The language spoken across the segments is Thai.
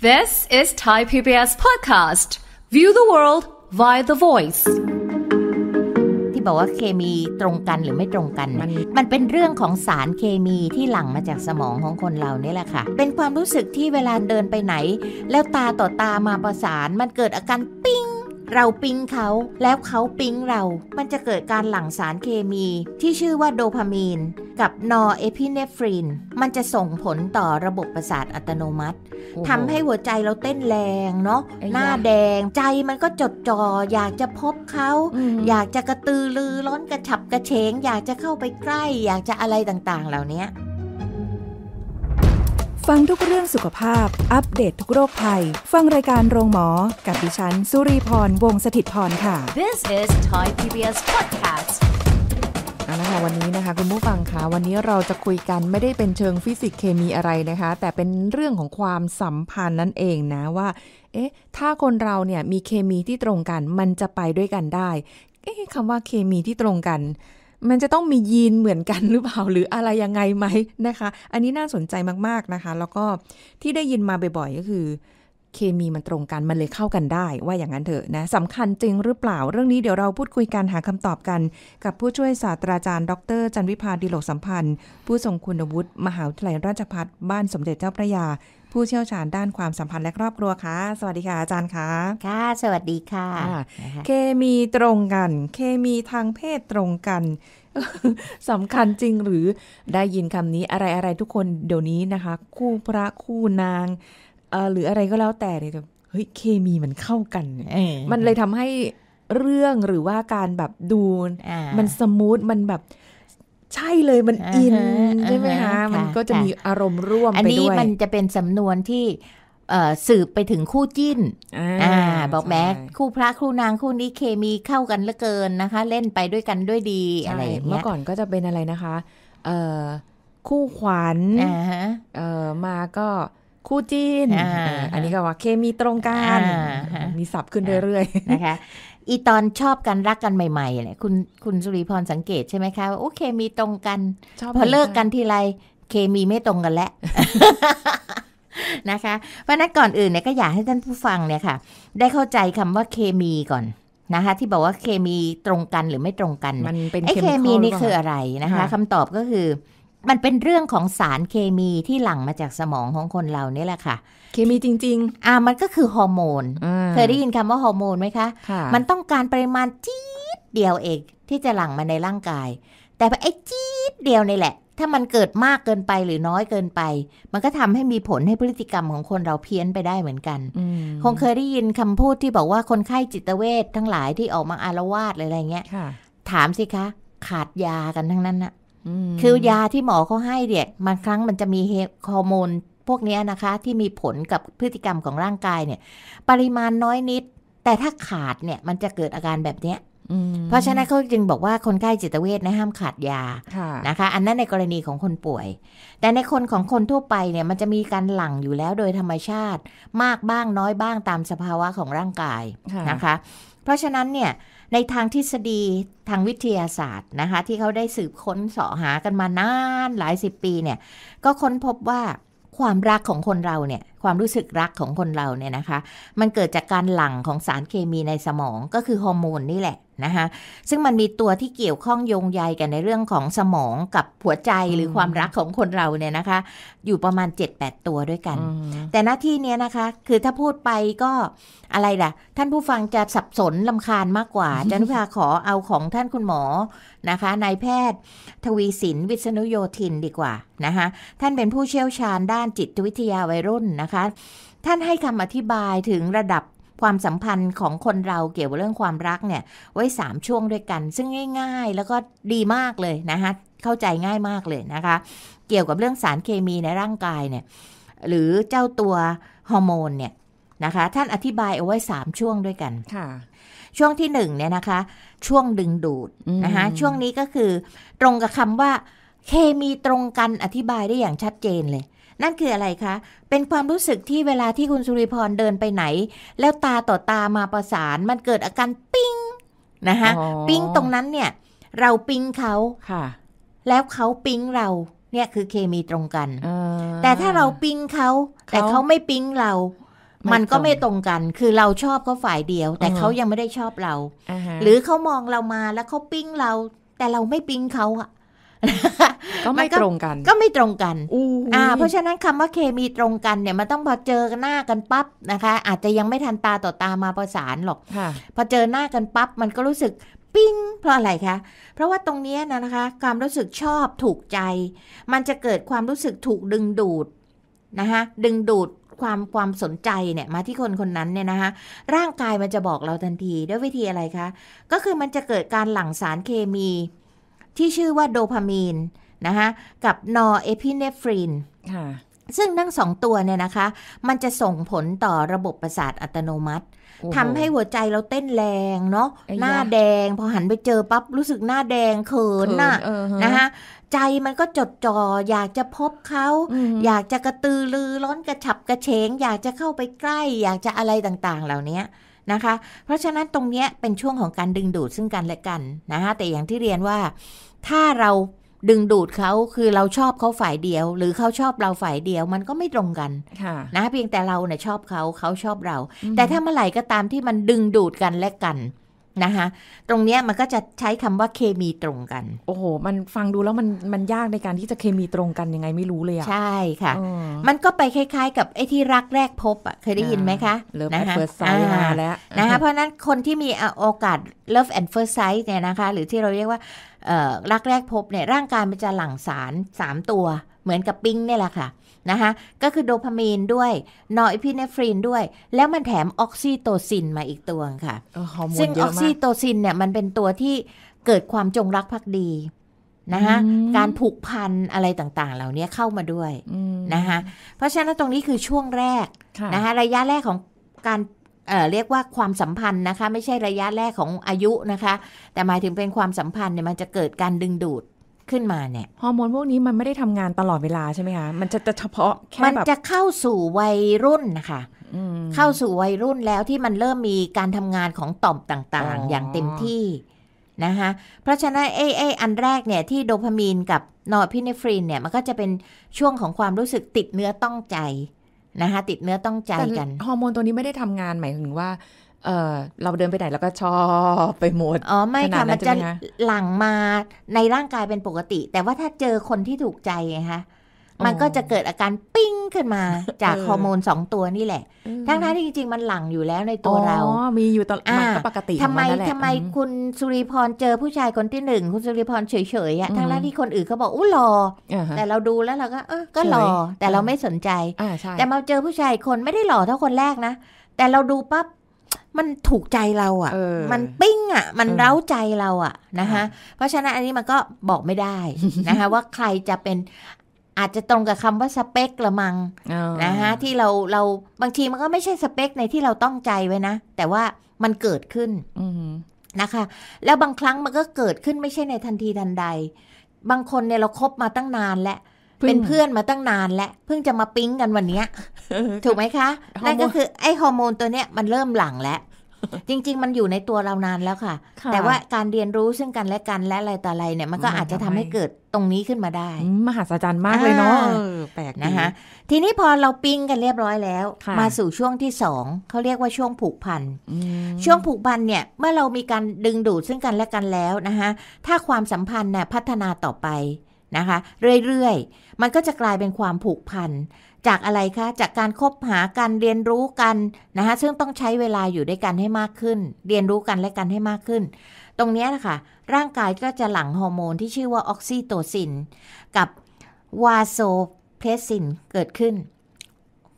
This is Thai PBS podcast. View the world via the voice. ที่บอกว่าเคมีตรงกันหรือไม่ตรงกันมัน มันเป็นเรื่องของสารเคมีที่หลั่งมาจากสมองของคนเราเนี่ยแหละค่ะเป็นความรู้สึกที่เวลาเดินไปไหน แล้วตาต่อตามาประสานมันเกิดอาการปิ้งเราปิ้งเขาแล้วเขาปิ้งเรา มันจะเกิดการหลั่งสารเคมี ที่ชื่อว่าโดพามีน กับนอเอพิเนฟริน มันจะส่งผลต่อระบบประสาทอัตโนมัติทำให้หัวใจเราเต้นแรงเนาะหน้าแดงใจมันก็จดจอ่ออยากจะพบเขาออยากจะกระตือรือร้อนกระฉับกระเฉงอยากจะเข้าไปใกล้ อยากจะอะไรต่างๆ เหล่านี้ฟังทุกเรื่องสุขภาพ อัปเดตททุกโรคภัย ฟังรายการโรงหมอ กับดิฉันสุรีพร วงศิตพร ค่ะ This is Thai PBS podcast เอาละค่ะ วันนี้นะคะ คุณผู้ฟังคะวันนี้เราจะคุยกันไม่ได้เป็นเชิงฟิสิกส์เคมีอะไรนะคะ แต่เป็นเรื่องของความสัมพันธ์นั่นเองนะว่า เอ๊ะถ้าคนเราเนี่ยมีเคมีที่ตรงกัน มันจะไปด้วยกันได้ เอ๊ะคำว่าเคมีที่ตรงกันมันจะต้องมียีนเหมือนกันหรือเปล่าหรืออะไรยังไงไหมนะคะ อันนี้น่าสนใจมากๆนะคะ แล้วก็ที่ได้ยินมาบ่อย ๆก็คือเคมีมันตรงกันมันเลยเข้ากันได้ ว่าอย่างนั้นเถอะนะสำคัญจริงหรือเปล่าเรื่องนี้เดี๋ยวเราพูดคุยกัน หาคำตอบกัน กับผู้ช่วยศาสตราจารย์ดรจันวิพาดีโลกสัมพันธ์ผู้ทรงคุณวุฒิมหาวิทยาลัยราชภัฏบ้านสมเด็จเจ้าพระยา ผู้เชี่ยวชาญด้านความสัมพันธ์และครอบครัวค่ะสวัสดีค่ะอาจารย์ค่ะค่ะ สวัสดีค่ะเคมีตรงกัน เคมีทางเพศตรงกันสำคัญจริงหรือได้ยินคำนี้อะไรอะไรทุกคนเดี๋ยวนี้นะคะ คู่พระคู่นางหรืออะไรก็แล้วแต่เลยแบเฮ้ยเคมีมันเข้ากันมันเลยทำให้เรื่องหรือว่าการแบบดูมันสมูทมันแบบใช่เลยมันอินใช่ไหมคะ มันก็จะมีอารมณ์ร่วมไปด้วย อันนี้มันจะเป็นสำนวนที่สืบไปถึงคู่จิ้นอบอกแม้คู่พระคู่นางคู่นี้เคมีเข้ากันเหลือเกินนะคะ เล่นไปด้วยกันด้วยดีอะไร เมื่อก่อนก็จะเป็นอะไรนะคะคู่ขวัญมาก็คู่จีนออันนี้ก็ว่าเคมีตรงกัน มีสับขึ้นเรื่อยๆ นะคะ อีตอนชอบกันรักกันใหม่ๆเนี่ยคุณคุณสุริพรสังเกตใช่ไหมคะว่าโอเคมีตรงกันพอเลิกกันทีไรเคมีไม่ตรงกันแล้วนะคะ เพราะนั้นก่อนอื่นเนี่ยก็อยากให้ท่านผู้ฟังเนี่ยค่ะ ได้เข้าใจคำว่าเคมีก่อนนะคะ ที่บอกว่าเคมีตรงกันหรือไม่ตรงกันมันเป็นเคมีนี่คืออะไรนะคะ คำตอบก็คือมันเป็นเรื่องของสารเคมีที่หลั่งมาจากสมองของคนเราเนี่แหละค่ะ เคมีจริง ๆอ่ามันก็คือฮอร์โมนเคยได้ยินคำว่าฮอร์โมนไหมคะมันต้องการปริมาณจี๊ดเดียวเองที่จะหลั่งมาในร่างกาย แต่ไอ้จี๊ดเดียวนี่แหละ ถ้ามันเกิดมากเกินไปหรือน้อยเกินไป มันก็ทำให้มีผลให้พฤติกรรมของคนเราเพี้ยนไปได้เหมือนกันคงเคยได้ยินคำพูดที่บอกว่าคนไข้จิตเวชทั้งหลายที่ออกมาอารวาสอะไรเงี้ยถามสิคะ ขาดยากันทั้งนั้นอะคือยาที่หมอเขาให้เนี่ยบางครั้งมันจะมีฮอร์โมนพวกนี้นะคะ ที่มีผลกับพฤติกรรมของร่างกายเนี่ย ปริมาณน้อยนิด แต่ถ้าขาดเนี่ย มันจะเกิดอาการแบบเนี้ยเพราะฉะนั้นเขาจึงบอกว่าคนไข้จิตเวชนะห้ามขาดยาะนะคะ อันนั้นในกรณีของคนป่วย แต่ในคนของคนทั่วไปเนี่ย มันจะมีการหลั่งอยู่แล้วโดยธรรมชาติมากบ้างน้อยบ้างตามสภาวะของร่างกายนะคะ เพราะฉะนั้นเนี่ยในทางทฤษฎีทางวิทยาศาสตร์นะคะ ที่เขาได้สืบค้นสอหากันมานานหลายสิบปีเนี่ย ก็ค้นพบว่าความรักของคนเราเนี่ยความรู้สึกรักของคนเราเนี่ยนะคะ มันเกิดจากการหลั่งของสารเคมีในสมองก็คือฮอร์โมนนี่แหละนะคะซึ่งมันมีตัวที่เกี่ยวข้องโยงใยกันในเรื่องของสมองกับหัวใจหรือความรักของคนเรา เนี่ยนะคะ อยู่ประมาณ 7-8 ตัวด้วยกัน แต่หน้าที่เนี้ยนะคะคือถ้าพูดไปก็อะไรล่ะท่านผู้ฟังจะสับสนลำคาญมากกว่าจันพภาขอเอาของท่านคุณหมอนะคะนายแพทย์ทวีสินวิษณุโยธินดีกว่านะคะท่านเป็นผู้เชี่ยวชาญด้านจิตวิทยาวัยรุ่นนะคะท่านให้คำอธิบายถึงระดับความสัมพันธ์ของคนเราเกี่ยวกับเรื่องความรักเนี่ยไว้3ช่วงด้วยกัน ซึ่งง่ายๆแล้วก็ดีมากเลยนะคะเข้าใจง่ายมากเลยนะคะเกี่ยวกับเรื่องสารเคมีในร่างกายเนี่ยหรือเจ้าตัวฮอร์โมนเนี่ยนะคะท่านอธิบายเอาไว้สามช่วงด้วยกันค่ะ ช่วงที่หนึ่งเนี่ยนะคะช่วงดึงดูดนะคะช่วงนี้ก็คือตรงกับคำว่าเคมีตรงกันอธิบายได้อย่างชัดเจนเลยนั่นคืออะไรคะ เป็นความรู้สึกที่เวลาที่คุณสุริพรเดินไปไหน แล้วตาต่อตามาประสานมันเกิดอาการปิ้งนะคะปิ้งตรงนั้นเนี่ย เราปิ้งเขาค่ะ แล้วเขาปิ้งเราเนี่ยคือเคมีตรงกันแต่ถ้าเราปิ้งเขาแต่เขาไม่ปิ้งเรา มันก็ไม่ตรงกัน คือเราชอบเขาฝ่ายเดียว แต่เขายังไม่ได้ชอบเรา หรือเขามองเรามาแล้วเขาปิ้งเรา แต่เราไม่ปิ้งเขาอะก็ไม่ตรงกัน ก็ไม่ตรงกันอ่าเพราะฉะนั้นคำว่าเคมีตรงกันเนี่ยมันต้องพอเจอหน้ากันปั๊บนะคะ อาจจะยังไม่ทันตาต่อตามาประสานหรอกพอเจอหน้ากันปั๊บมันก็รู้สึกปิ้งเพราะอะไรคะเพราะว่าตรงนี้นะคะ ความรู้สึกชอบถูกใจ มันจะเกิดความรู้สึกถูกดึงดูดนะคะดึงดูดความความสนใจเนี่ยมาที่คนคนนั้นเนี่ยนะคะร่างกายมันจะบอกเราทันทีด้วยวิธีอะไรคะก็คือมันจะเกิดการหลั่งสารเคมีที่ชื่อว่าโดพามีน นะคะกับ นอเอพิเนฟรินซึ่งทั้งสองตัวเนี่ยนะคะ มันจะส่งผลต่อระบบประสาทอัตโนมัติทำให้หัวใจเราเต้นแรงเนาะหน้าแดง พอหันไปเจอปั๊บ รู้สึกหน้าแดงเขินน่ะนะคะใจมันก็จดจอ่ออยากจะพบเขาออยากจะกระตือรือร้อนกระฉับกระเฉงอยากจะเข้าไปใกล้อยากจะอะไรต่างๆเหล่านี้นะคะ เพราะฉะนั้นตรงนี้เป็นช่วงของการดึงดูดซึ่งกันและกันนะคะแต่อย่างที่เรียนว่าถ้าเราดึงดูดเขาคือเราชอบเขาฝ่ายเดียว หรือเขาชอบเราฝ่ายเดียว มันก็ไม่ตรงกันนะเพียงแต่เราเนี่ยชอบเขาเขาชอบเรา แต่ถ้าเมื่อไหร่ก็ตามที่มันดึงดูดกันและกันนะคะตรงเนี้ยมันก็จะใช้คำว่าเคมีตรงกันโอ้โห มันฟังดูแล้วมันมันยากในการที่จะเคมีตรงกันยังไงไม่รู้เลยอะใช่ค่ะ มันก็ไปคล้ายๆกับ ไอ้ที่รักแรกพบอะเคยได้ยินไหมคะเลิฟแอนด์เฟิร์สไซส์มาแล้วนะคะเพราะนั้นคนที่มีโอกาสเลิฟแอนด์เฟิร์สไซส์เนี่ยนะคะ หรือที่เราเรียกว่ารักแรกพบเนี่ยร่างกายมันจะหลั่งสาร 3 ตัว เหมือนกับปิ้งเนี่ยแหละค่ะนะคะก็คือโดพามีนด้วยนอร์อิพิเนฟรินด้วย แล้วมันแถมออกซิโตซินมาอีกตัวค่ะซึ่งออกซิโตซินเนี่ยมันเป็นตัวที่เกิดความจงรักภักดีนะคะการผูกพันอะไรต่างๆเหล่านี้เข้ามาด้วยนะคะเพราะฉะนั้นตรงนี้คือช่วงแรกนะคะระยะแรกของการเเรียกว่าความสัมพันธ์นะคะ ไม่ใช่ระยะแรกของอายุนะคะ แต่หมายถึงเป็นความสัมพันธ์เนี่ยมันจะเกิดการดึงดูดขึ้นมาเนี่ยฮอร์โมนพวกนี้มันไม่ได้ทำงานตลอดเวลาใช่ไหมคะมันจะเฉพาะแค่แบบมันจะเข้าสู่วัยรุ่นนะคะเข้าสู่วัยรุ่นแล้วที่มันเริ่มมีการทำงานของต่อมต่างๆ อย่างเต็มที่นะคะเพราะฉะนั้นเอเออันแรกเนี่ยที่โดพามีนกับนอร์พิเนฟรินเนี่ยมันก็จะเป็นช่วงของความรู้สึกติดเนื้อต้องใจนะคะติดเนื้อต้องใจกันฮอร์โมนตัวนี้ไม่ได้ทำงาน หมายถึงว่า เออเราเดินไปไหน แล้วก็ชอบ ไปหมด อ๋อ ไม่ค่ะมันจะหลังมาในร่างกายเป็นปกติ แต่ว่าถ้าเจอคนที่ถูกใจไงคะมันก็จะเกิดอาการปิ้งขึ้นมาจากฮอร์โมนสองตัวนี่แหละ ทั้งท้ยที่จริงๆ มันหลั่งอยู่แล้วในตัวเราออ๋มีอยู่ตลอดมันก็ปกติทำไมทำไมคุณสุริพรเจอผู้ชายคนที่หนึ่งคุณสุริพรเฉยๆอ่ะ ทั้งท้ยที่คนอื่นเขาบอกอู้หล่อแต่เราดูแล้วเราก็เออก็หล่อ แต่เราไม่สนใจแต่มาเจอผู้ชายคนไม่ได้หล่อเท่าคนแรกนะ แต่เราดูปั๊บ มันถูกใจเราอ่ะ มันปิ้งอ่ะ มันเร้าใจเราอ่ะนะคะ เพราะฉะนั้นอันนี้มันก็บอกไม่ได้นะคะว่าใครจะเป็นอาจจะตรงกับคำว่าสเปกละมังนะคะที่เรา เราบางทีมันก็ไม่ใช่สเปกในที่เราต้องใจไว้นะแต่ว่ามันเกิดขึ้นนะคะ แล้วบางครั้งมันก็เกิดขึ้นไม่ใช่ในทันทีทันใด บางคนเนี่ยเราครบมาตั้งนาน แล้วเป็นเพื่อนมาตั้งนาน แล้วเพิ่งจะมาปิ๊งกันวันเนี้ถูกไหมคะนั่นก็คือไอฮอร์โมนตัวเนี้ยมันเริ่มหลังแล้วจริงๆ มันอยู่ในตัวเรานานแล้วค่ะ แต่ว่าการเรียนรู้ ซึ่งกันและกันและอะไรต่ออะไรเนี่ย มันก็อาจจะทำให้เกิดตรงนี้ขึ้นมาได้ มหัศจรรย์มากเลยเนาะแปลกนะคะทีนี้พอเราปิ้งกันเรียบร้อยแล้ว มาสู่ช่วงที่สอง เขาเรียกว่าช่วงผูกพัน ช่วงผูกพันเนี่ย เมื่อเรามีการดึงดูดซึ่งกันและกันแล้วนะคะถ้าความสัมพันธ์เนี่ยพัฒนาต่อไปนะคะเรื่อยๆมันก็จะกลายเป็นความผูกพัน จากอะไรคะ จากการคบหากันเรียนรู้กัน นะคะซึ่งต้องใช้เวลาอยู่ด้วยกันให้มากขึ้น เรียนรู้กันและกันให้มากขึ้น ตรงนี้นะคะร่างกายก็จะหลั่งฮอร์โมนที่ชื่อว่าออกซิโตซินกับวาโซเพรสซินเกิดขึ้น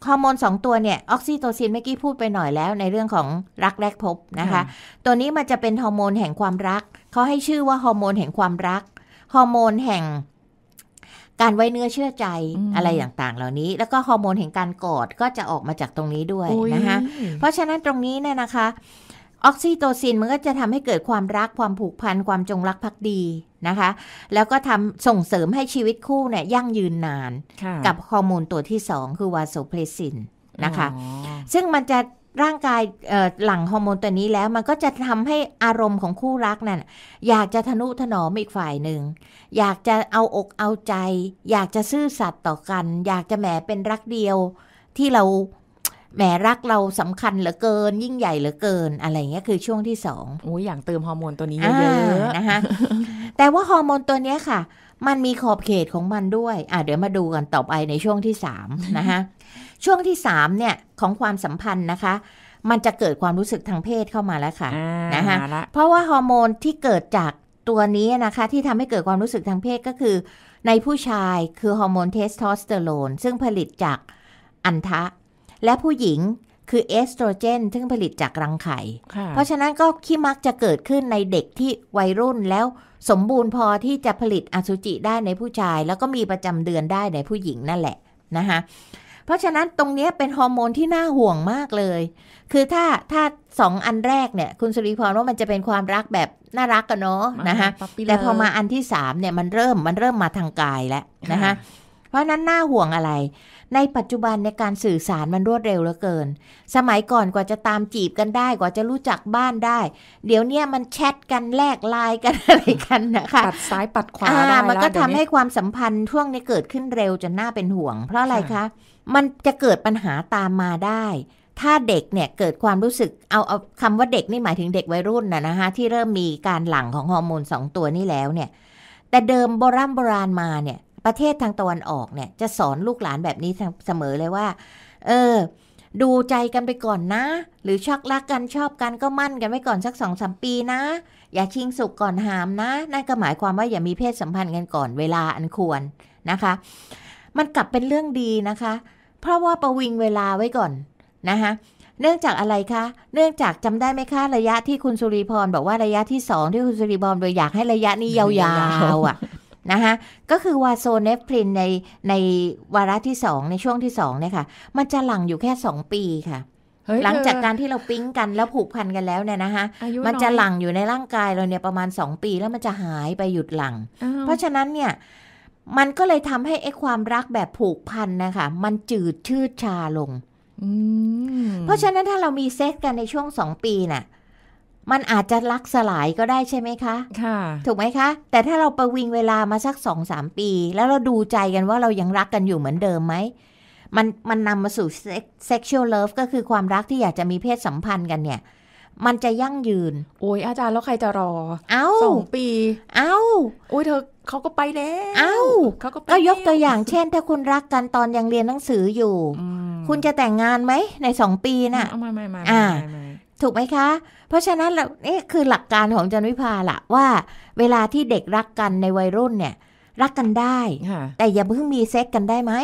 ฮอร์โมนสองตัวเนี่ยออกซิโตซินเมื่อกี้พูดไปหน่อยแล้วในเรื่องของรักแรกพบนะคะตัวนี้มันจะเป็นฮอร์โมนแห่งความรักเขาให้ชื่อว่าฮอร์โมนแห่งความรักฮอร์โมนแห่งการไว้เนื้อเชื่อใจอะไรต่างๆ เหล่านี้แล้วก็ฮอร์โมนแห่งการกอด ก็จะออกมาจากตรงนี้ด้วยนะคะเพราะฉะนั้นตรงนี้เนี่ยนะคะออกซิโตซินมันก็จะทำให้เกิดความรักความผูกพันความจงรักภักดีนะคะ แล้วก็ทำส่งเสริมให้ชีวิตคู่เนี่ยยั่งยืนนาน กับฮอร์โมนตัวที่สองคือวาโซเพลซินนะคะ ซึ่งมันจะร่างกายหลั่งฮอร์โมนตัวนี้แล้ว มันก็จะทำให้อารมณ์ของคู่รักนั่นอยากจะทนุถนอมอีกฝ่ายหนึ่งอยากจะเอาอกเอาใจ อยากจะซื่อสัตย์ต่อกัน อยากจะแหมเป็นรักเดียวที่เราแหมรักเราสำคัญเหลือเกิน ยิ่งใหญ่เหลือเกิน อะไรเงี้ยคือช่วงที่สองโอ้ยอยากเติมฮอร์โมนตัวนี้เยอะนะคะแต่ว่าฮอร์โมนตัวเนี้ยค่ะ มันมีขอบเขตของมันด้วย อ่ะเดี๋ยวมาดูกันต่อไปในช่วงที่สามนะคะช่วงที่สามเนี่ย ของความสัมพันธ์นะคะ มันจะเกิดความรู้สึกทางเพศเข้ามาแล้วค่ะนะคะเพราะว่าฮอร์โมนที่เกิดจากตัวนี้นะคะ ที่ทำให้เกิดความรู้สึกทางเพศก็คือ ในผู้ชายคือฮอร์โมนเทสโทสเตอโรนซึ่งผลิตจากอันทะและผู้หญิงคือเอสโตรเจนซึ่งผลิตจากรังไข่ เพราะฉะนั้นก็ขี้มักจะเกิดขึ้นในเด็กที่วัยรุ่นแล้วสมบูรณ์พอที่จะผลิตอสุจิได้ในผู้ชาย แล้วก็มีประจำเดือนได้ในผู้หญิงนั่นแหละนะคะเพราะฉะนั้นตรงนี้เป็นฮอร์โมนที่น่าห่วงมากเลย คือถ้าถ้าสองอันแรกเนี่ย คุณสุริพรว่ามันจะเป็นความรักแบบน่ารักกันเนาะนะคะแต่พอมาอันที่สามเนี่ยมันเริ่มมันเริ่มมาทางกายแล้วนะคะเพราะนั้นน่าห่วงอะไรในปัจจุบันในการสื่อสารมันรวดเร็วเหลือเกิน สมัยก่อนกว่าจะตามจีบกันได้กว่าจะรู้จักบ้านได้ เดี๋ยวเนี้มันแชทกันแลกไลน์กันอะไรกันนะคะปัดซ้ายปัดขวาได้มันก็ทำให้ความสัมพันธ์ช่วงนี้เกิดขึ้นเร็วจนน่าเป็นห่วง เพราะอะไรคะ มันจะเกิดปัญหาตามมาได้ ถ้าเด็กเนี่ย เกิดความรู้สึก เอาเอาคำว่าเด็กนี่หมายถึงเด็กวัยรุ่นนะนะคะที่เริ่มมีการหลั่งของฮอร์โมนสองตัวนี่แล้วเนี่ย แต่เดิมโบราณโบราณมาเนี่ยประเทศทางตะวันออกเนี่ยจะสอนลูกหลานแบบนี้เสมอเลยว่า เออ ดูใจกันไปก่อนนะ หรือชักรักกันชอบกันก็มั่นกันไว้ก่อนสักสองสามปีนะ อย่าชิงสุกก่อนหามนะ นั่นก็หมายความว่าอย่ามีเพศสัมพันธ์กันก่อนเวลาอันควรนะคะ มันกลับเป็นเรื่องดีนะคะ เพราะว่าประวิงเวลาไว้ก่อนนะคะ เนื่องจากอะไรคะ เนื่องจากจำได้ไหมคะระยะที่คุณสุริพร บอกว่าระยะที่สองที่คุณสุริพรโดยอยากให้ระยะนี้ยาวๆอ่ะนะคะก็คือวาโซเนฟพรินในในวาระที่สองในช่วงที่สองเนี่ยค่ะมันจะหลังอยู่แค่สองปีค่ะ หลังจากการที่เราปิ้งกันแล้วผูกพันกันแล้วเนี่ยนะคะมันจะหลังอยู่ในร่างกายเราเนี่ยประมาณสองปีแล้วมันจะหายไปหยุดหลัง เพราะฉะนั้นเนี่ยมันก็เลยทำให้ไอ้ความรักแบบผูกพันนะคะมันจืดชืดชาลง เพราะฉะนั้นถ้าเรามีเซ็กกันในช่วงสองปีน่ะมันอาจจะลักสลายก็ได้ใช่ไหมคะ ค่ะ ถูกไหมคะ แต่ถ้าเราประวิงเวลามาสักสองสามปี แล้วเราดูใจกันว่าเรายังรักกันอยู่เหมือนเดิมไหม มันมันนำมาสู่เซ็กชวลเลิฟก็คือความรักที่อยากจะมีเพศสัมพันธ์กันเนี่ย มันจะยั่งยืน โอ้ยอาจารย์แล้วใครจะรอ เอาสองปี เอาโอ้ยเธอเขาก็ไปแล้ว เอาเขาก็ไปก็ยกตัวอย่าง เช่น ถ้าคุณรักกันตอนยังเรียนหนังสืออยู่ คุณจะแต่งงานไหมในสองปีน่ะไม่ไม่ไม่ม่าถูกไหมคะ เพราะฉะนั้นเรานี่คือหลักการของจันวิภาละว่าเวลาที่เด็กรักกันในวัยรุ่นเนี่ย รักกันได้แต่อย่าเพิ่งมีเซ็กกันได้ไหม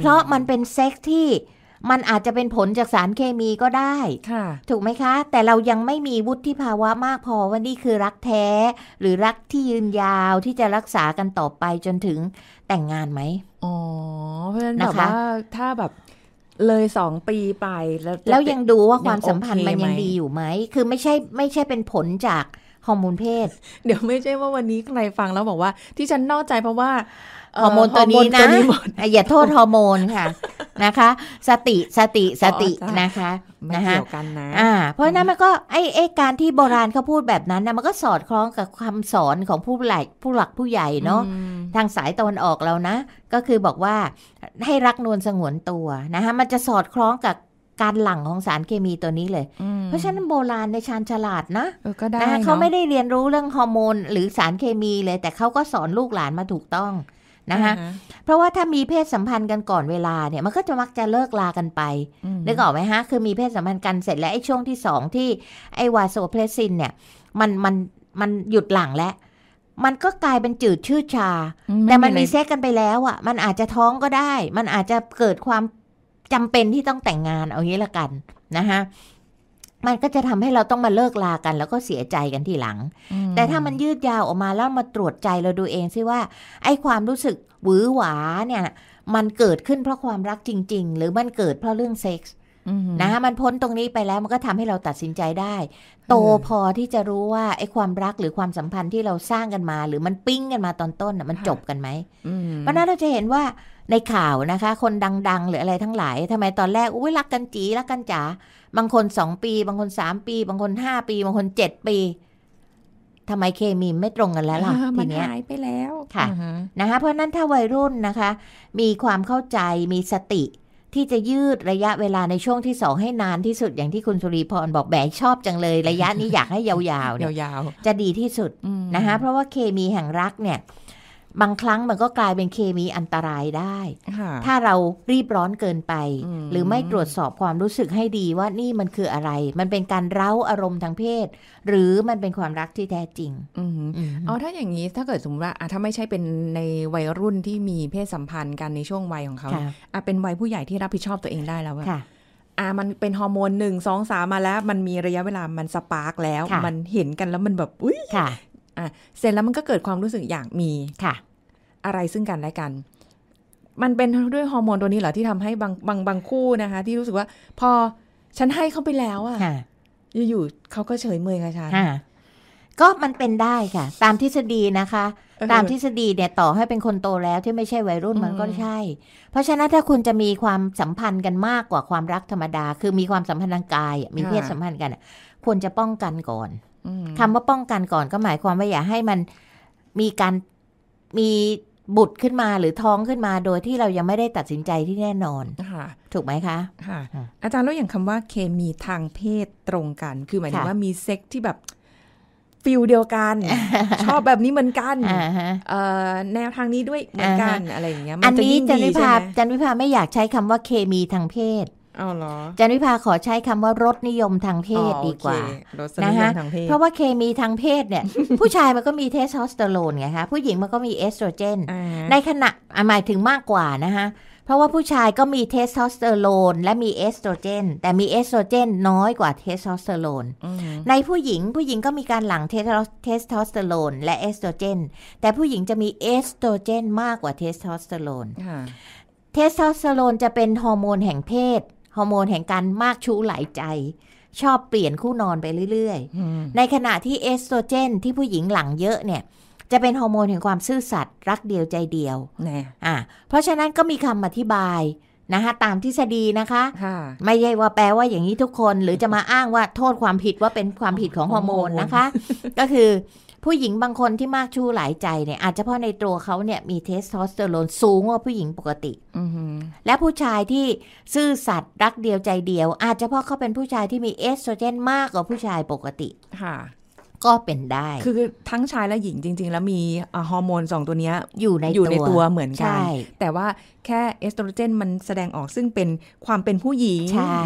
เพราะมันเป็นเซ็กที่มันอาจจะเป็นผลจากสารเคมีก็ได้ถูกไหมคะ แต่เรายังไม่มีวุฒิภาวะมากพอว่านี่คือรักแท้ หรือรักที่ยืนยาวที่จะรักษากันต่อไปจนถึงแต่งงานไหมอ๋อเพราะฉะนั้นแบบว่าถ้าแบบเลยสองปีไปแล้วแล้วยังดูว่าความสัมพันธ์มัน ยัง ดีอยู่ไหม คือไม่ใช่ไม่ใช่เป็นผลจากฮอร์โมนเพศ เดี๋ยวไม่ใช่ว่าวันนี้ใครฟังแล้วบอกว่าที่ฉันนอกใจเพราะว่าฮอร์โมนตัวนี้นะอย่าโทษฮอร์โมนค่ะนะคะ สติสติสตินะคะนะคะกันนะอ่าเพราะนั้นมันก็ไอ้ไอ้การที่โบราณเขาพูดแบบนั้นนะมันก็สอดคล้องกับคำสอนของผู้หลักผู้หลักผู้ใหญ่เนาะทางสายตะวันออกเรานะก็คือบอกว่าให้รักนวลสงวนตัวนะคะมันจะสอดคล้องกับการหลั่งของสารเคมีตัวนี้เลย เพราะฉะนั้นโบราณในชานฉลาดนะเออก็ได้นะ เขาไม่ได้เรียนรู้เรื่องฮอร์โมนหรือสารเคมีเลย แต่เขาก็สอนลูกหลานมาถูกต้องนะคะเพราะว่าถ้ามีเพศสัมพันธ์กันก่อนเวลาเนี่ย มันก็จะมักจะเลิกลากันไปนึกออกไหมฮะ คือมีเพศสัมพันธ์กันเสร็จแล้วไอ้ช่วงที่สองที่ไอ้วาโซเพลซินเนี่ย มันมันมันหยุดหลังแล้วมันก็กลายเป็น จืดชืดชา แต่มันมี เซ็กกันไปแล้วอ่ะ มันอาจจะท้องก็ได้ มันอาจจะเกิดความจำเป็นที่ต้องแต่งงานเอางี้ละกันนะคะมันก็จะทำให้เราต้องมาเลิกลากันแล้วก็เสียใจกันทีหลัง แต่ถ้ามันยืดยาวออกมาแล้วมาตรวจใจเราดูเองซิว่า ไอ้ความรู้สึกหวือหวาเนี่ย มันเกิดขึ้นเพราะความรักจริง ๆ หรือมันเกิดเพราะเรื่องเซ็กส์นะมันพ้นตรงนี้ไปแล้วมันก็ทำให้เราตัดสินใจได้ โตพอที่จะรู้ว่าไอ้ความรักหรือความสัมพันธ์ที่เราสร้างกันมา หรือมันปิ้งกันมาตอนต้นมันจบกันไหมเพราะนั้นเราจะเห็นว่าในข่าวนะคะ คนดังๆหรืออะไรทั้งหลายทำไมตอนแรกอุ้ยรักกันจีรักกันจ๋าบางคนสองปี บางคนสามปี บางคนห้าปี บางคนเจ็ดปีทำไมเคมีไม่ตรงกันแล้วล่ะทีนี้หายไปแล้วค่ะนะคะ เพราะนั้นถ้าวัยรุ่นนะคะ มีความเข้าใจมีสติที่จะยืดระยะเวลาในช่วงที่สองให้นานที่สุดอย่างที่คุณสุรีพรบอกแบชอบจังเลย ระยะนี้อยากให้ยาวๆเนี่ยจะดีที่สุดนะคะเพราะว่าเคมีแห่งรักเนี่ยบางครั้งมันก็กลายเป็นเคมีอันตรายได้ ถ้าเรารีบร้อนเกินไป หรือไม่ตรวจสอบความรู้สึกให้ดีว่านี่มันคืออะไร มันเป็นการเร้าอารมณ์ทางเพศ หรือมันเป็นความรักที่แท้จริงอ๋อถ้าอย่างนี้ถ้าเกิดสมมติว่าถ้าไม่ใช่เป็นในวัยรุ่นที่มีเพศสัมพันธ์กันในช่วงวัยของเขาอ่ะเป็นวัยผู้ใหญ่ที่รับผิดชอบตัวเองได้แล้วค่ะ อ่ะมันเป็นฮอร์โมนหนึ่งสองสามมาแล้ว มันมีระยะเวลามันสปาร์กแล้ว มันเห็นกันแล้วมันแบบอุ้ยอ่ะเสร็จแล้วมันก็เกิดความรู้สึกอยากมีค่ะ อะไรซึ่งกันและกัน มันเป็นด้วยฮอร์โมนตัวนี้เหรอ ที่ทำให้บางบางบางคู่นะคะ ที่รู้สึกว่า พอฉันให้เขาไปแล้วอะ่ะอยู่ๆเขาก็เฉยเมยกับฉันก็มันเป็นได้ค่ะ ตามทฤษฎีนะคะ ตามทฤษฎีเนี่ยต่อให้เป็นคนโตแล้วที่ไม่ใช่วัยรุ่นมันก็ใช่ เพราะฉะนั้นถ้าคุณจะมีความสัมพันธ์กันมากกว่าความรักธรรมดา คือมีความสัมพันธ์ทางกายมีเพศสัมพันธ์กันควรจะป้องกันก่อนคำว่าป้องกันก่อนก็หมายความว่าอย่าให้มันมีการมีบุตรขึ้นมาหรือท้องขึ้นมาโดยที่เรายังไม่ได้ตัดสินใจที่แน่นอนค่ะถูกไหมคะค่ะอาจารย์แล้วอย่างคำว่าเคมีทางเพศตรงกัน คือ หมายถึงว่ามีเซ็กที่แบบฟิลเดียวกันชอบแบบนี้เหมือนกันแนวทางนี้ด้วยเหมือนกันอะไรอย่างเงี้ยอันนี้จันวิภาจันวิภาไม่อยากใช้คำว่าเคมีทางเพศเอาหรอจันวิภาขอใช้คำว่ารสนิยมทางเพศดีกว่านะคะเพราะว่าเคมีทางเพศเนี่ยผู้ชายมันก็มีเทสโทสเตอโรนไงคะผู้หญิงมันก็มีเอสโตรเจนในขณะหมายถึงมากกว่านะคะเพราะว่าผู้ชายก็มีเทสโทสเตอโรนและมีเอสโตรเจนแต่มีเอสโตรเจนน้อยกว่าเทสโทสเตอโรนในผู้หญิงผู้หญิงก็มีการหลั่งเทสโทสเตอโรนและเอสโตรเจนแต่ผู้หญิงจะมีเอสโตรเจนมากกว่าเทสโทสเตอโรนเทสโทสเตอโรนจะเป็นฮอร์โมนแห่งเพศฮอร์โมนแห่งการมากชูไหลาย ใจ ชอบเปลี่ยนคู่นอนไปเรื่อย ๆ ในขณะที่เอสโตรเจน ที่ผู้หญิงหลังเยอะเนี่ย จะเป็นฮอร์โมนแห่งความซื่อสัตย์รักเดียวใจเดียวเนี่ยอ่าเพราะฉะนั้นก็มีคำอธิบายนะคะตามทฤษฎีนะคะะไม่ใช่ว่าแปลว่าอย่างนี้ทุกคนหรือจะมาอ้างว่าโทษความผิดว่าเป็นความผิดของฮอร์โมนนะคะก็คือผู้หญิงบางคนที่มากชู้หลายใจเนี่ย อาจจะเพราะในตัวเขาเนี่ยมีเทสโทสเตอโรนสูงกว่าผู้หญิงปกติและผู้ชายที่ซื่อสัตย์รักเดียวใจเดียว อาจจะเพราะเขาเป็นผู้ชายที่มีเอสโตรเจน มากกว่าผู้ชายปกติ ค่ะก็เป็นได้คือทั้งชายและหญิงจริงๆ แล้วมีฮอร์โมนสองตัวนี้อยู่ในอยู่ในตัวเหมือนกัน แต่ว่าแค่เอสโตรเจนมันแสดงออกซึ่งเป็นความเป็นผู้หญิง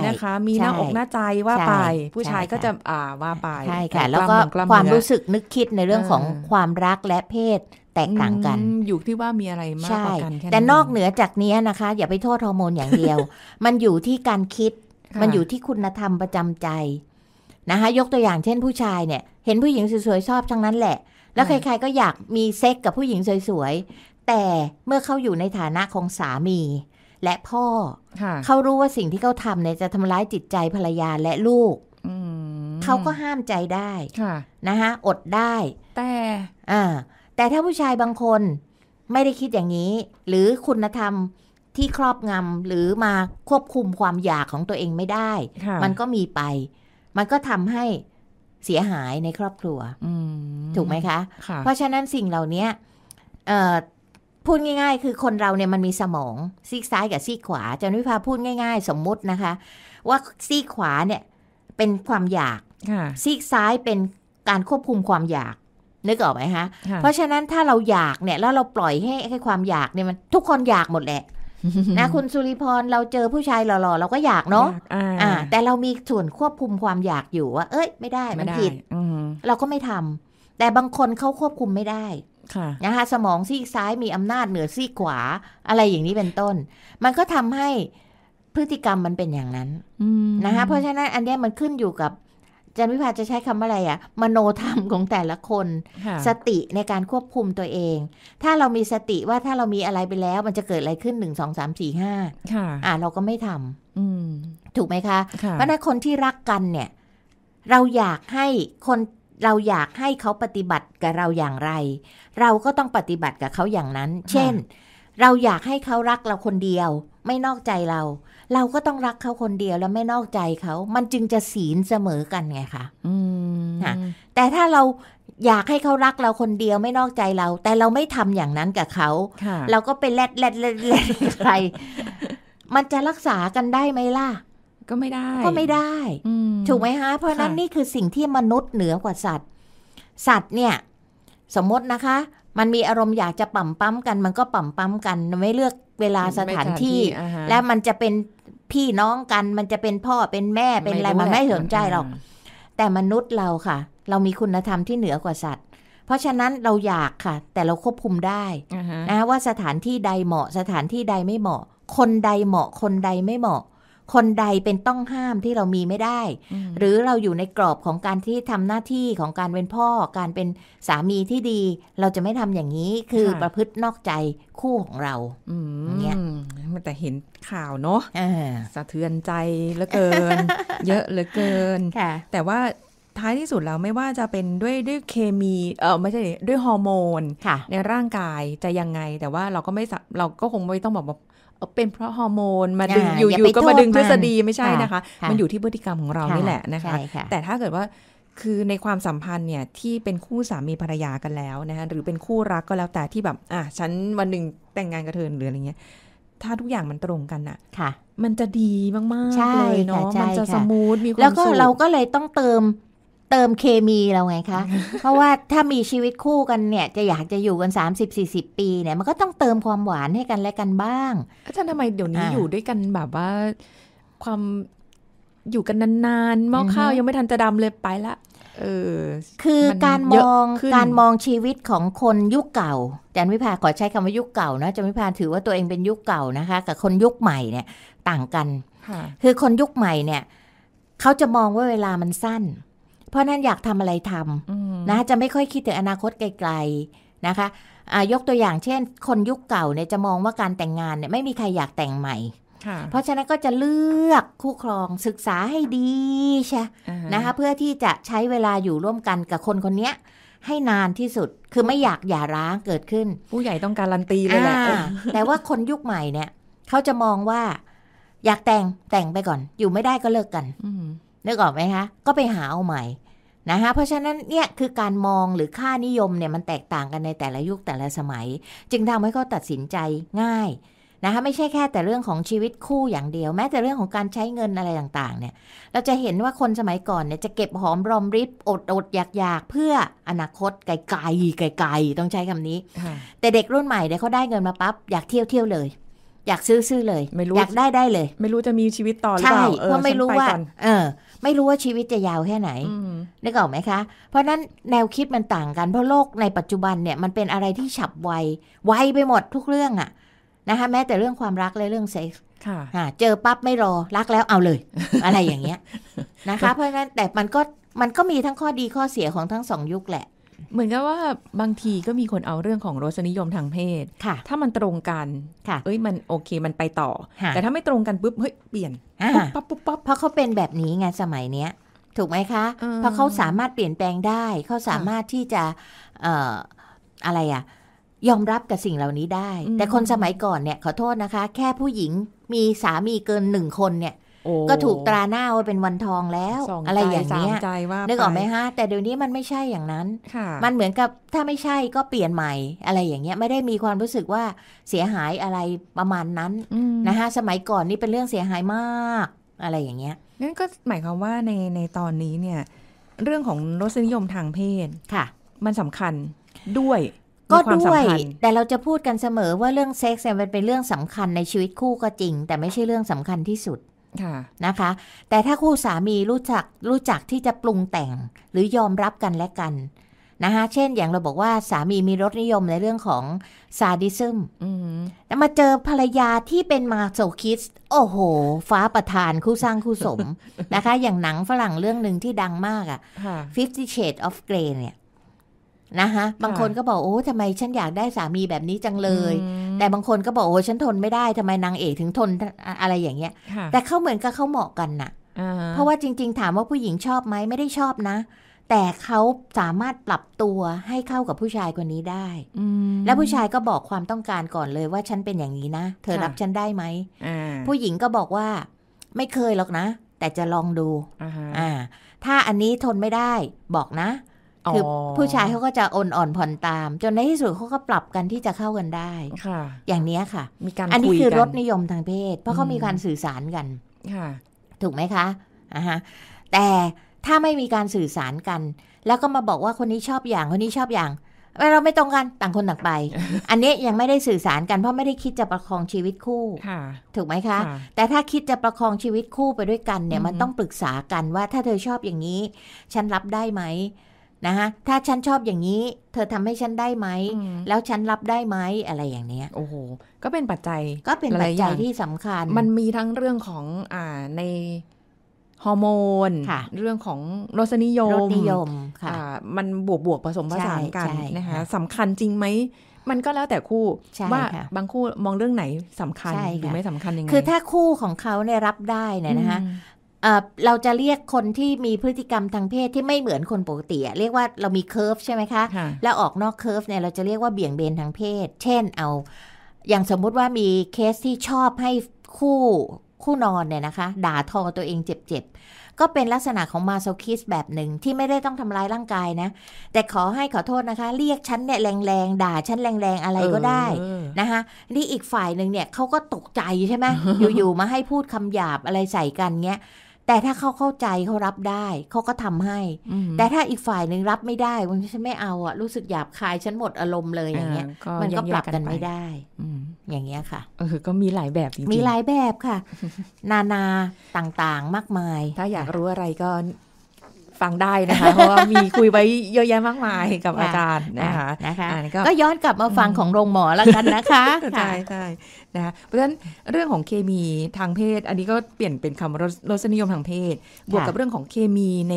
นะคะ มีหน้าอกหน้าใจว่าไปผู้ชายก็จะ อ่าว่าไปใช่ค่ะแล้วก็ความรู้สึกนึกคิดในเรื่องของความรักและเพศแตกต่างกัน อยู่ที่ว่ามีอะไรมากกว่ากันแต่นอกเหนือจากนี้นะคะ อย่าไปโทษฮอร์โมนอย่างเดียว มันอยู่ที่การคิดมันอยู่ที่คุณธรรมประจำใจนะคะยกตัวอย่างเช่น ผู้ชายเนี่ยเห็นผู้หญิงสวยๆชอบทั้งนั้นแหละ แล้วใคร ๆ ก็อยากมีเซ็กกับผู้หญิงสวย ๆ แต่เมื่อเขาอยู่ในฐานะของสามี และพ่อ เขารู้ว่าสิ่งที่เขาทำเนี่ย จะทำร้ายจิตใจภรรยาและลูกเขาก็ห้ามใจได้นะฮะ อดได้ แต่แต่ถ้าผู้ชายบางคนไม่ได้คิดอย่างนี้ หรือคุณธรรมที่ครอบงำหรือมาควบคุมความอยากของตัวเองไม่ได้ มันก็มีไป มันก็ทำให้เสียหายในครอบครัวถูกไหมคะคะ เพราะฉะนั้นสิ่งเหล่านี้พูดง่ายๆคือคนเราเนี่ยมันมีสมองซีกซ้ายกับซีกขวาจันวิภาพูดง่ายๆสมมุตินะคะ ว่าซีกขวาเนี่ย เป็นความอยากซีกซ้ายเป็นการควบคุมความอยาก นึกออกไหมคะ เพราะฉะนั้นถ้าเราอยากเนี่ย แล้วเราปล่อยให้ให้ความอยากเนี่ยมันทุกคนอยากหมดแหละนะคุณสุริพรเราเจอผู้ชายหล่อๆ เราก็อยากเนาะอ่า แต่เรามีส่วนควบคุมความอยากอยู่ว่า เอ้ยไม่ได้มันผิดเราก็ไม่ทำ แต่บางคนเขาควบคุมไม่ได้นะคะสมองซีกซ้ายมีอำนาจเหนือซีกขวาอะไรอย่างนี้เป็นต้น มันก็ทำให้พฤติกรรมมันเป็นอย่างนั้นนะคะเพราะฉะนั้นอันนี้มันขึ้นอยู่กับจันวิภาจะใช้คำอะไรอะมโนธรรมของแต่ละคน สติในการควบคุมตัวเอง ถ้าเรามีสติว่าถ้าเรามีอะไรไปแล้ว มันจะเกิดอะไรขึ้นหนึ่งสองสามสี่ห้าอ่าเราก็ไม่ทำถูกไหมคะเพราะนั้นคนที่รักกันเนี่ย เราอยากให้คนเราอยากให้เขาปฏิบัติกับเราอย่างไร เราก็ต้องปฏิบัติกับเขาอย่างนั้น เช่น เราอยากให้เขารักเราคนเดียวไม่นอกใจเรา เราก็ต้องรักเขาคนเดียวแล้วไม่นอกใจเขา มันจึงจะศีลเสมอกันไงคะนะแต่ถ้าเราอยากให้เขารักเราคนเดียวไม่นอกใจเรา แต่เราไม่ทำอย่างนั้นกับเขา เราก็ไปแลดแลดแลดแลดใคร มันจะรักษากันได้ไหมล่ะ ก็ไม่ได้ ก็ไม่ได้ถูกไหมฮะ เพราะนั้นนี่คือสิ่งที่มนุษย์เหนือกว่าสัตว์ สัตว์เนี่ย สมมตินะคะ มันมีอารมณ์อยากจะปั่มปั๊มกันมันก็ปั่มปั๊มกันไม่เลือกเวลาสถานที่ และมันจะเป็นพี่น้องกันมันจะเป็นพ่อเป็นแม่เป็นอะไร มันไม่สนใจหรอกแต่มนุษย์เราค่ะ เรามีคุณธรรมที่เหนือกว่าสัตว์ เพราะฉะนั้นเราอยากค่ะ แต่เราควบคุมได้นะว่าสถานที่ใดเหมาะ สถานที่ใดไม่เหมาะ คนใดเหมาะคนใดไม่เหมาะคนใดเป็นต้องห้ามที่เรามีไม่ได้ หรือเราอยู่ในกรอบของการที่ทำหน้าที่ของการเป็นพ่อการเป็นสามีที่ดีเราจะไม่ทำอย่างนี้คือประพฤตินอกใจคู่ของเราอย่างเงี้ยมันแต่เห็นข่าวเนาะสะเทือนใจเหลือเกิน เยอะเหลือเกิน แต่ว่าท้ายที่สุดแล้วไม่ว่าจะเป็นด้วยด้วยเคมีเออไม่ใช่ด้วยฮอร์โมนในร่างกายจะยังไง แต่ว่าเราก็ไม่เราก็คงไม่ต้องบอกว่าเป็นเพราะฮอร์โมนมาดึงอยู่ๆก็มาดึงทฤษฎีไม่ใช่นะคะ มันอยู่ที่พฤติกรรมของเรานี่แหละนะคะ แต่ถ้าเกิดว่าคือในความสัมพันธ์เนี่ยที่เป็นคู่สามีภรรยากันแล้วนะคะหรือเป็นคู่รักก็แล้วแต่ที่แบบ อ่ะฉันวันหนึ่งแต่งงานกับเธอหรืออะไรเงี้ยถ้าทุกอย่างมันตรงกันอะค่ะ มันจะดีมากๆเลยเนาะมันจะสมูทมีความสุขแล้วก็เราก็เลยต้องเติมเติมเคมีเราไงคะ เพราะว่าถ้ามีชีวิตคู่กันเนี่ย จะอยากจะอยู่กัน30-40ปีเนี่ยมันก็ต้องเติมความหวานให้กันและกันบ้างอาจารย์ทำไมเดี๋ยวนี้อยู่ด้วยกันแบบว่าความอยู่กันนานๆหม้อข้าวยังไม่ทันจะดำเลยไปละ เออคือการมองการมองชีวิตของคนยุคเก่าจันวิพาขอใช้คำว่ายุคเก่านะจันวิพาถือว่าตัวเองเป็นยุคเก่านะคะกับคนยุคใหม่เนี่ยต่างกันคือคนยุคใหม่เนี่ยเขาจะมองว่าเวลามันสั้นเพราะนั้นอยากทำอะไรทำนะ จะไม่ค่อยคิดถึงอนาคตไกลๆนะคะยกตัวอย่างเช่นคนยุคเก่าเนี่ยจะมองว่าการแต่งงานเนี่ย ไม่มีใครอยากแต่งใหม่เพราะฉะนั้นก็จะเลือกคู่ครองศึกษาให้ดีใช่นะคะ เพื่อที่จะใช้เวลาอยู่ร่วมกันกับคนคนเนี้ย ให้นานที่สุด คือไม่อยากหย่าร้างเกิดขึ้น ผู้ใหญ่ต้องการันตีเลยแหละแต่ว่าคนยุคใหม่เนี่ย เขาจะมองว่า อยากแต่งแต่งไปก่อน อยู่ไม่ได้ก็เลิกกันนึกออกไหมคะ ก็ไปหาเอาใหม่นะคะเพราะฉะนั้นเนี่ยคือการมองหรือค่านิยมเนี่ยมันแตกต่างกันในแต่ละยุคแต่ละสมัย จึงทำให้เขาตัดสินใจง่ายนะคะไม่ใช่แค่แต่เรื่องของชีวิตคู่อย่างเดียว แม้แต่เรื่องของการใช้เงินอะไรต่างๆ เนี่ย เราจะเห็นว่าคนสมัยก่อนเนี่ยจะเก็บหอมรอมริบอดอดอยากๆ เพื่ออนาคต ไกลๆ ไกลๆ ต้องใช้คำนี้ แต่เด็กรุ่นใหม่เนี่ยเขาได้เงินมาปั๊บอยากเที่ยวเที่ยวเลยอยากซื้อซื้อเลย ไม่รู้อยากได้ได้เลย ไม่รู้จะมีชีวิตต่อหรือเปล่าเพราะไม่รู้ว่า เออ ไม่รู้ว่าชีวิตจะยาวแค่ไหนนึกออกไหมคะ เพราะนั้นแนวคิดมันต่างกัน เพราะโลกในปัจจุบันเนี่ยมันเป็นอะไรที่ฉับไว ไวไปหมดทุกเรื่องอะนะคะ แม้แต่เรื่องความรักและเรื่องเซ็กส์เจอปั๊บไม่รอรักแล้วเอาเลย อะไรอย่างเงี้ยนะคะ เพราะฉะนั้นแต่มันก็มันก็มีทั้งข้อดีข้อเสียของทั้งสองยุคแหละเหมือนกับว่าบางทีก็มีคนเอาเรื่องของรสนิยมทางเพศค่ะ ถ้ามันตรงกันค่ะเอ้ยมันโอเคมันไปต่อ แต่ถ้าไม่ตรงกันปุ๊บ เฮ้ยเปลี่ยนปุ๊บปั๊บปุ๊บปั๊บเพราะเขาเป็นแบบนี้ไงสมัยเนี้ย ถูกไหมคะ เพราะเขาสามารถเปลี่ยนแปลงได้ เขาสามารถที่จะเอ่ออะไรอะยอมรับกับสิ่งเหล่านี้ได้ แต่คนสมัยก่อนเนี่ยขอโทษนะคะ แค่ผู้หญิงมีสามีเกินหนึ่งคนเนี่ยก็ถูกตราหน้าว่าเป็นวันทองแล้ว อะไรอย่างเงี้ยนึกออกไหมฮะ แต่เดี๋ยวนี้มันไม่ใช่อย่างนั้น มันเหมือนกับถ้าไม่ใช่ก็เปลี่ยนใหม่ อะไรอย่างเงี้ยไม่ได้มีความรู้สึกว่าเสียหายอะไรประมาณนั้นนะคะสมัยก่อนนี่เป็นเรื่องเสียหายมาก อะไรอย่างเงี้ยนั่นก็หมายความว่าในในตอนนี้เนี่ยเรื่องของรสนิยมทางเพศค่ะ มันสำคัญด้วยก็ด้วยแต่เราจะพูดกันเสมอว่าเรื่องเซ็กซ์เป็นเรื่องสำคัญในชีวิตคู่ก็จริง แต่ไม่ใช่เรื่องสำคัญที่สุดนะคะแต่ถ้าคู่สามีรู้จักรู้จักที่จะปรุงแต่งหรือยอมรับกันและกันนะคะเช่นอย่างเราบอกว่าสามีมีรสนิยมในเรื่องของซาดิซึมแล้วมาเจอภรรยาที่เป็นมาโซคิสโอ้โห ฟ้าประทานคู่สร้างคู่สมนะคะอย่างหนังฝรั่งเรื่องหนึ่งที่ดังมากอะ่ะ Fifty Shades of Grey เนี่ยนะคะบางคนก็บอกโอ้ทำไมฉันอยากได้สามีแบบนี้จังเลย แต่บางคนก็บอกโอ้ฉันทนไม่ได้ ทำไมนางเอกถึงทนอะไรอย่างเงี้ย แต่เขาเหมือนกับเขาเหมาะกันน่ะเพราะว่าจริงๆถามว่าผู้หญิงชอบไหมไม่ได้ชอบนะ แต่เขาสามารถปรับตัวให้เข้ากับผู้ชายคนนี้ได้แล้วผู้ชายก็บอกความต้องการก่อนเลยว่าฉันเป็นอย่างนี้นะ เธอรับฉันได้ไหมผู้หญิงก็บอกว่าไม่เคยหรอกนะ แต่จะลองดูอ่า ถ้าอันนี้ทนไม่ได้บอกนะคือผู้ชายเขาก็จะอ่อนอ่อนผ่อนตามจนในที่สุดเขาก็ปรับกันที่จะเข้ากันได้ ค่ะ อย่างนี้ค่ะมีการอันนี้คือรสนิยมทางเพศ เพราะเขามีการสื่อสารกัน ค่ะ ถูกไหมคะ อ่ะฮะ แต่ถ้าไม่มีการสื่อสารกัน แล้วก็มาบอกว่าคนนี้ชอบอย่างคนนี้ชอบอย่างเราไม่ตรงกันต่างคนต่างไป อันนี้ยังไม่ได้สื่อสารกัน เพราะไม่ได้คิดจะประคองชีวิตคู่ถูกไหมคะ แต่ถ้าคิดจะประคองชีวิตคู่ไปด้วยกันเนี่ยมันต้องปรึกษากันว่าถ้าเธอชอบอย่างนี้ ฉันรับได้ไหมนะคะถ้าฉันชอบอย่างนี้เธอทำให้ฉันได้ไหม แล้วฉันรับได้ไหมอะไรอย่างเนี้ยโอ้โหก็เป็นปัจจัยก็เป็นปัจจัยที่สำคัญ มันมีทั้งเรื่องของอ่าในฮอร์โมน เรื่องของรสนิยมรสนิยมค่ะ มันบวกบวกผสมผสานกันนะคะสำคัญจริงไหมมันก็แล้วแต่คู่ว่าบางคู่มองเรื่องไหนสำคัญหรือไม่สำคัญยังไงคือถ้าคู่ของเขาเนี่ยรับได้เนี่ยนะคะเราจะเรียกคนที่มีพฤติกรรมทางเพศที่ไม่เหมือนคนปกติเรียกว่าเรามีเคิร์ฟใช่ไหมคะ แล้วออกนอกเคิร์ฟเนี่ยเราจะเรียกว่าเบี่ยงเบนทางเพศ เช่นเอา อย่างสมมุติว่ามีเคสที่ชอบให้คู่คู่นอนเนี่ยนะคะ ด่าทอตัวเองเจ็บๆก็เป็นลักษณะของมาโซคิสแบบหนึ่งที่ไม่ได้ต้องทำร้ายร่างกายนะ แต่ขอให้ขอโทษนะคะ เรียกฉันเนี่ยแรงๆด่าฉันแรงๆอะไรก็ได้นะคะนี่อีกฝ่ายหนึ่งเนี่ยเขาก็ตกใจใช่ไหมอยู่ๆมาให้พูดคำหยาบอะไรใส่กันเงี้ยแต่ถ้าเขาเข้าใจเขารับได้ เขาก็ทำให้ แต่ถ้าอีกฝ่ายหนึ่งรับไม่ได้วันนี้ฉันไม่เอาอะรู้สึกหยาบคายฉันหมดอารมณ์เลยอย่างเงี้ยมันก็ปรับกันไม่ได้อย่างเงี้ยค่ะเออก็มีหลายแบบจริงมีหลายแบบค่ะ นานาต่างๆมากมาย ถ้าอยากรู้อะไรก็ฟังได้นะคะเพราะว่ามีคุยไว้เยอะแยะมากมายกับอาจารย์นะคะนะคะก็ย้อนกลับมาฟังของโรงหมอแล้วกันนะคะใช่ใช่นะคะ เพราะฉะนั้นเรื่องของเคมีทางเพศอันนี้ก็เปลี่ยนเป็นคำรสนิยมทางเพศ บวกกับเรื่องของเคมีใน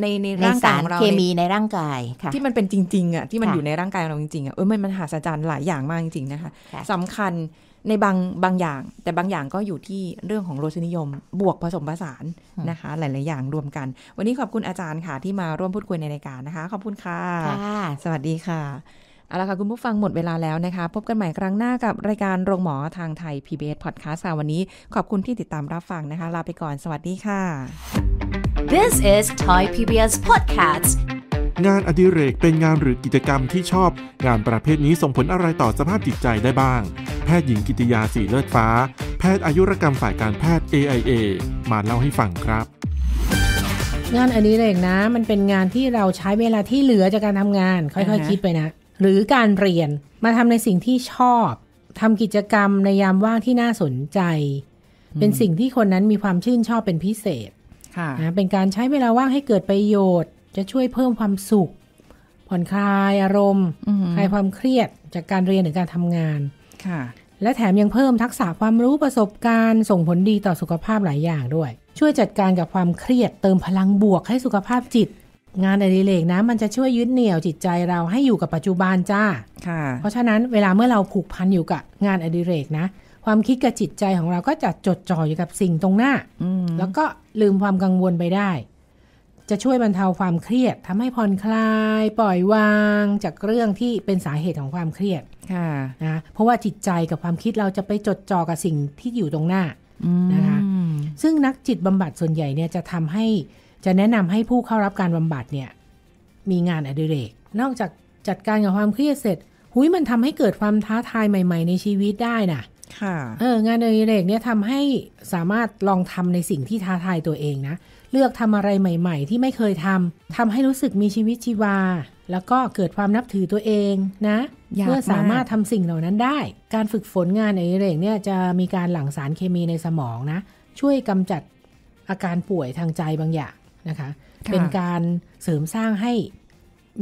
ในในร่างกายของเราเคมีในร่างกายที่มันเป็นจริงๆอ่ะที่มันอยู่ในร่างกายเราจริงๆอ่ะเออมันมันหาสารรย์หลายอย่างมากจริงๆนะคะสำคัญในบางบางอย่างแต่บางอย่างก็อยู่ที่เรื่องของรสนิยมบวกผสมผสานนะคะ หลายๆอย่างรวมกัน วันนี้ขอบคุณอาจารย์ค่ะที่มาร่วมพูดคุยในรายการนะคะ ขอบคุณค่ะสวัสดีค่ะเอาละค่ะคุณผู้ฟังหมดเวลาแล้วนะคะพบกันใหม่ครั้งหน้ากับ รายการโรงหมอทางไทย PBS Podcast วันนี้ขอบคุณที่ติดตามรับฟังนะคะ ลาไปก่อนสวัสดีค่ะ This is Thai PBS Podcast งานอดิเรกเป็นงานหรือกิจกรรมที่ชอบ งานประเภทนี้ส่งผลอะไรต่อสภาพจิตใจได้บ้าง แพทย์หญิงกิติยาสีเลือดฟ้า แพทย์อายุรกรรมฝ่ายการแพทย์ AIA มาเล่าให้ฟังครับ งานอดิเรกนะ มันเป็นงานที่เราใช้เวลาที่เหลือจากการทำงาน ค่อยๆคิดไปนะ หรือการเรียนมาทำในสิ่งที่ชอบทำกิจกรรมในยามว่างที่น่าสนใจ เป็นสิ่งที่คนนั้นมีความชื่นชอบเป็นพิเศษนะเป็นการใช้เวลาว่างให้เกิดประโยชน์จะช่วยเพิ่มความสุข ผ่อนคลาย อารมณ์คลายความเครียดจากการเรียนหรือการทำงานค่ะ และแถมยังเพิ่มทักษะความรู้ประสบการณ์ ส่งผลดีต่อสุขภาพหลายอย่างด้วย ช่วยจัดการกับความเครียดเติมพลังบวกให้สุขภาพจิต งานอดิเรกนะมันจะช่วยยึดเหนี่ยวจิตใจเราให้อยู่กับปัจจุบันจ้าค่ะ เพราะฉะนั้นเวลาเมื่อเราผูกพันอยู่กับงานอดิเรกนะ ความคิดกับจิตใจของเราก็จะจดจ่ออยู่กับสิ่งตรงหน้าแล้วก็ลืมความกังวลไปได้จะช่วยบรรเทาความเครียดทำให้ผ่อนคลายปล่อยวาง จากเรื่องที่เป็นสาเหตุของความเครียดค่ะนะเพราะว่าจิตใจกับความคิดเราจะไปจดจ่อกับสิ่งที่อยู่ตรงหน้านะคะซึ่งนักจิตบำบัดส่วนใหญ่เนี่ยจะทำให้จะแนะนำให้ผู้เข้ารับการบำบัดเนี่ยมีงานอดิเรกนอกจากจัดการกับความเครียดเสร็จ หุยมันทำให้เกิดความท้าทายใหม่ ๆในชีวิตได้นะ่ะเอองานอดิเรกเนี่ยทำให้สามารถลองทำในสิ่งที่ท้าทายตัวเองนะเลือกทำอะไรใหม่ๆ ที่ไม่เคยทำทำให้รู้สึกมีชีวิตชีวา แล้วก็เกิดความนับถือตัวเองนะ เพื่อสามารถทำสิ่งเหล่านั้นได้ การฝึกฝนงานในเร่งเนี่ยจะมีการหลั่งสารเคมีในสมองนะ ช่วยกำจัดอาการป่วยทางใจบางอย่างนะคะ เป็นการเสริมสร้างให้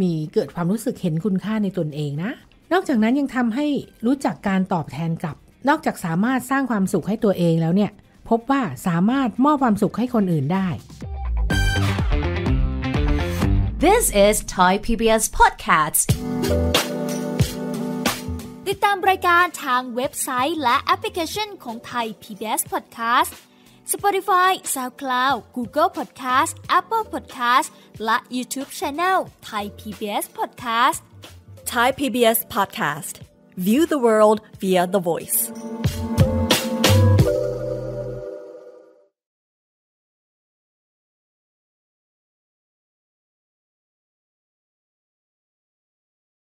มีเกิดความรู้สึกเห็นคุณค่าในตนเองนะ นอกจากนั้นยังทำให้รู้จักการตอบแทนกลับ นอกจากสามารถสร้างความสุขให้ตัวเองแล้วเนี่ยพบว่าสามารถมอบความสุขให้คนอื่นได้ This is Thai PBS Podcast ติดตามรายการทางเว็บไซต์ และแอปพลิเคชันของ Thai PBS Podcast Spotify, SoundCloud, Google Podcast, Apple Podcast และ YouTube Channel Thai PBS Podcast Thai PBS Podcast View the world via the voice